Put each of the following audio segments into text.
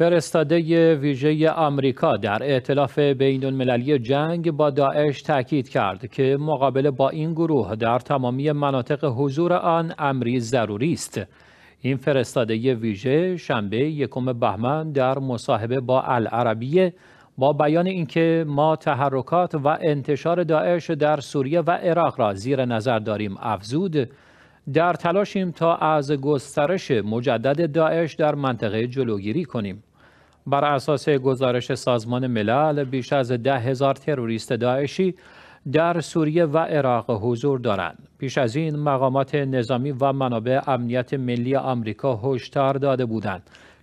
فرستاده ویژه آمریکا در ائتلاف بین المللی جنگ با داعش تاکید کرد که مقابله با این گروه در تمامی مناطق حضور آن امری ضروری است. این فرستاده ویژه شنبه یکم بهمن در مصاحبه با العربیه با بیان اینکه ما تحرکات و انتشار داعش در سوریه و عراق را زیر نظر داریم افزود در تلاشیم تا از گسترش مجدد داعش در منطقه جلوگیری کنیم بر اساس گزارش سازمان ملل بیش از ده هزار تروریست داعشی در سوریه و عراق حضور دارند. پیش از این مقامات نظامی و منابع امنیت ملی آمریکا هشدار داده بودند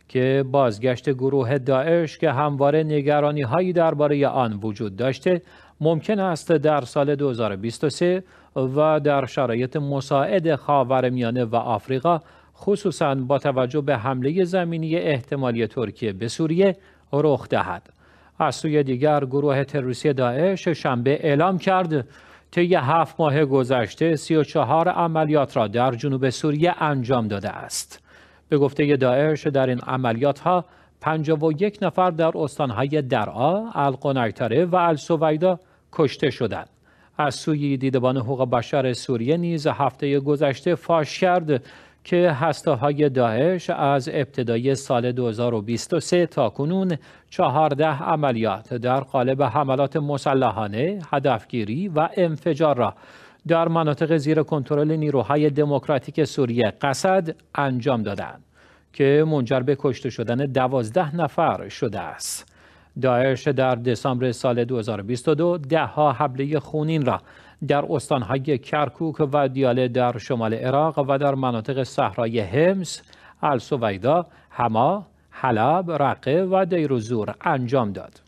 که بازگشت گروه داعش که همواره نگرانی هایی درباره آن وجود داشته ممکن است در سال 2023 و در شرایط مساعد خاورمیانه و آفریقا خصوصا با توجه به حمله زمینی احتمالی ترکیه به سوریه رخ دهد از سوی دیگر گروه تروریستی داعش شنبه اعلام کرد طی هفت ماه گذشته 34 عملیات را در جنوب سوریه انجام داده است به گفته داعش در این عملیات ها 51 نفر در استانهای درعا، القنیتره و السویدا کشته شدند از سوی دیدبان حقوق بشر سوریه نیز هفته گذشته فاش کرد که های داعش از ابتدای سال 2023 تا کنون 14 عملیات در قالب حملات مسلحانه، هدفگیری و انفجار را در مناطق زیر کنترل نیروهای دموکراتیک سوریه قصد انجام دادند که منجر به کشته شدن 12 نفر شده است. داعش در دسامبر سال 2022 ده ها حمله خونین را در استانهای کرکوک و دیاله در شمال عراق و در مناطق صحرای همس، السویدا، هما، حلب، رقه و دیروزور انجام داد.